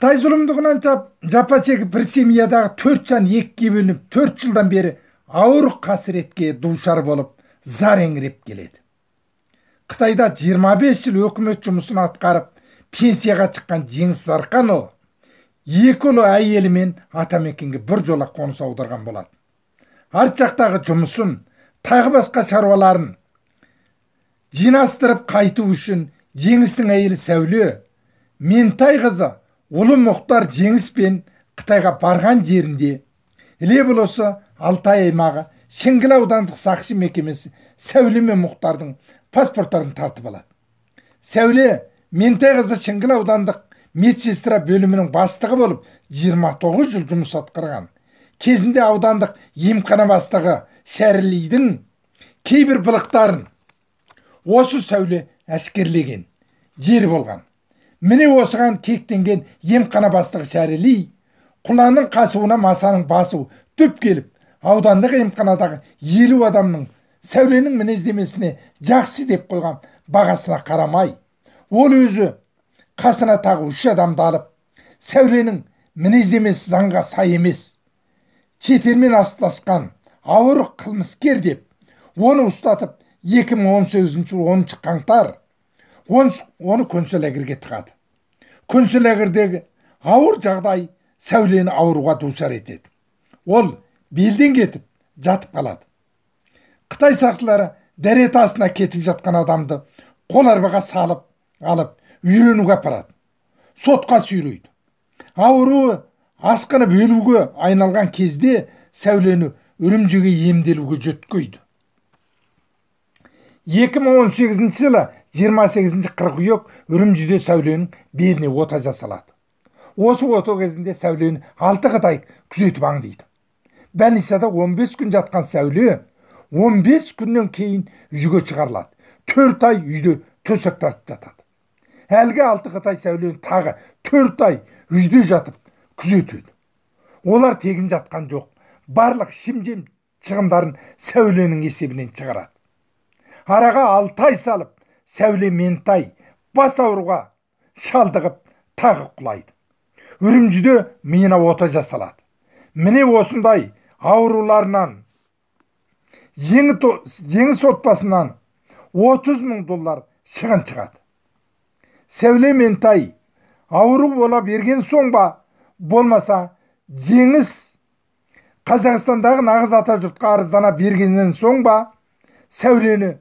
қытай зұлымдығынан жапа шегіп бір семьядағы төрт жан екіге бөлініп төрт жылдан бері ауыр қасіретке душар болып зар еңіреп келеді қытайда 25 жыл өкімет жұмысын атқарып пенсияға шыққан жеңіс зарқанұлы екі ұлы әйелімен мен атамекенге біржола қоныс аударған болады. арт жақтағы жұмысын тағы басқа шаруаларын жинастырып қайту үшін жеңістің әйелі сәуле ментай қызы ұлы мұхтар жеңіспен қытайға барған жерінде іле алтай аймағы шіңгіл аудандық сақшы мекемесі сәуле мен мұхтардың паспорттарын тартып алады сәуле ментайқызы шіңгіл аудандық медсестра бөлімінің бастығы болып 29 жыл жұмыс атқарған кезінде аудандық емхана бастығы шәрілейдің кейбір былықтарын осы сәуле әшкерлеген жері болған міне осыған кектенген емхана бастығы шәріли құланның қасуына масаның басу түп келіп аудандық емханадағы елу адамның сәуленің мінездемесіне жақсы деп қойған бағасына қарамай ол өзі қасына тағы үш адамды алып сәуленің мінездемесі заңға сай емес шетелмен астасқан ауыр қылмыскер деп оны ұстатып 2018 жылы 10 қаңтар оны көнсіләгірге тығады концлагерьдегі ауыр жағдай сәулені ауруға душар етеді ол белден кетіп жатып қалады қытай сақшылары дәрет асына кетіп жатқан адамды қол арбаға салып алып үйренуге апарады сотқа сүйрейді ауруы асқынып өлуге айналған кезде сәулені үрімжіге емделуге жөткейді 2018 жылы 28 қыркүйек үрімжіде сәуленің беліне ота жасалады осы ота кезінде сәулені алты қытай күзетіп дейді больницада 15 күн жатқан сәуле 15 күннен кейін үйге шығарылады төрт ай үйде төсек тартып жатады әлгі алты қытай сәулені тағы төрт ай үйде жатып күзетеді олар тегін жатқан жоқ барлық жем шығымдарын сәуленің есебінен шығарады араға алтай ай салып ментай бас ауруға шалдығып тағы құлайды үрімжіде мина ота жасалады міне осындай ауруларынан жеңіс отбасынан 30 мың доллар шығын шығады ментай ауру бола берген соң ба болмаса жеңіс қазақстандағы нағыз ата жұртқа арыздана бергеннен соң ба сәулені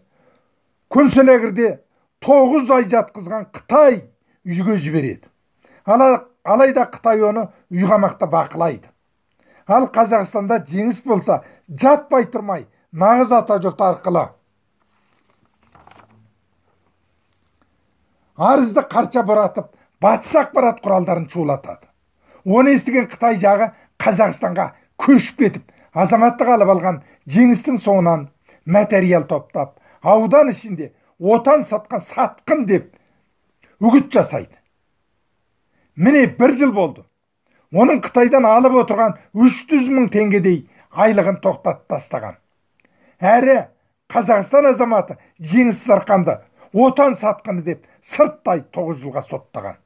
концлагерде тоғыз ай жатқызған қытай үйге жібереді алайда қытай оны үйғамақта бақылайды ал қазақстанда жеңіс болса жатпай тұрмай нағыз ата жұрт арқылы арызды қарша бұратып батыс ақпарат құралдарын шулатады оны естіген қытай жағы қазақстанға көшіп кетіп азаматтық алып алған жеңістің соңынан материал топтап аудан ішінде отан сатқан сатқын деп үгіт жасайды міне бір жыл болды оның қытайдан алып отырған 300 мың теңгедей айлығын тоқтатып тастаған әрі қазақстан азаматы жеңіс сарқанды отан сатқыны деп сырттай тоғыз жылға соттаған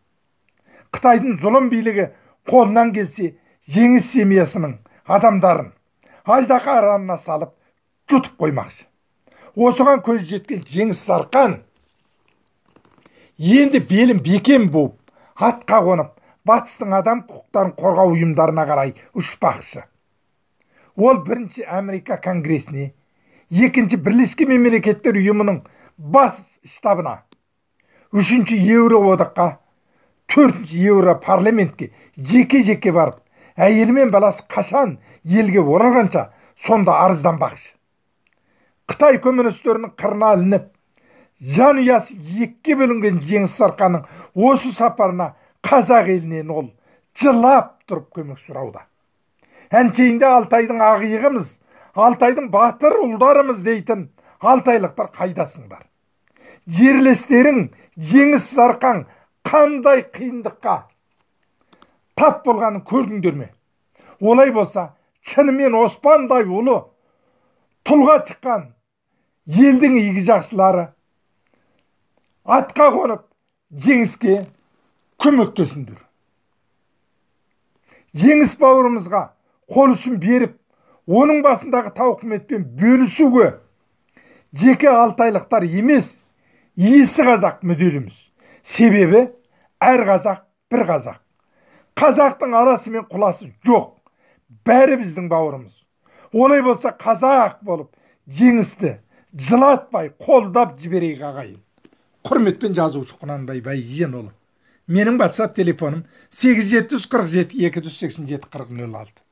қытайдың зұлым билігі қолынан келсе жеңіс семьясының адамдарын аждақа аранына салып жұтып қоймақшы осыған көз жеткен жеңіс сарқан енді белім бекем болып, атқа қонып батыстың адам құқықтарын қорғау ұйымдарына қарай ұшпақшы ол бірінші америка конгресіне екінші бірлескен мемлекеттер ұйымының бас штабына үшінші еуроодаққа төртінші еуро жеке жеке барып әйелі мен баласы қашан елге оралғанша сонда арызданбақшы қытай коммунистерінің қырына ілініп жанұясы екіге бөлінген жеңіс сарқаның осы сапарына қазақ елінен ол жылап тұрып көмек сұрауда әншейінде алтайдың ағиығымыз алтайдың батыр ұлдарымыз дейтін алтайлықтар қайдасыңдар жерлестерің жеңіс сарқаң қандай қиындыққа тап болғанын көрдіңдер ме олай болса шынымен оспандай ұлы тұлға шыққан елдің игі жақсылары атқа қонып жеңіске көмектесіңдер жеңіс бауырымызға қол ұшын беріп оның басындағы тауқыметпен бөлісуге жеке алтайлықтар емес иесі қазақ мүдделіміз себебі әр қазақ бір қазақ қазақтың арасы мен құласы жоқ бәрі біздің бауырымыз олай болса қазақ болып жеңісті жылатпай қолдап жіберейік ағайын құрметпен жазушы құнанбай байгенұлы менің ватсап телефоным сегіз жеті жүз қырық жеті екі жүз сексен жеті қырық нөл алты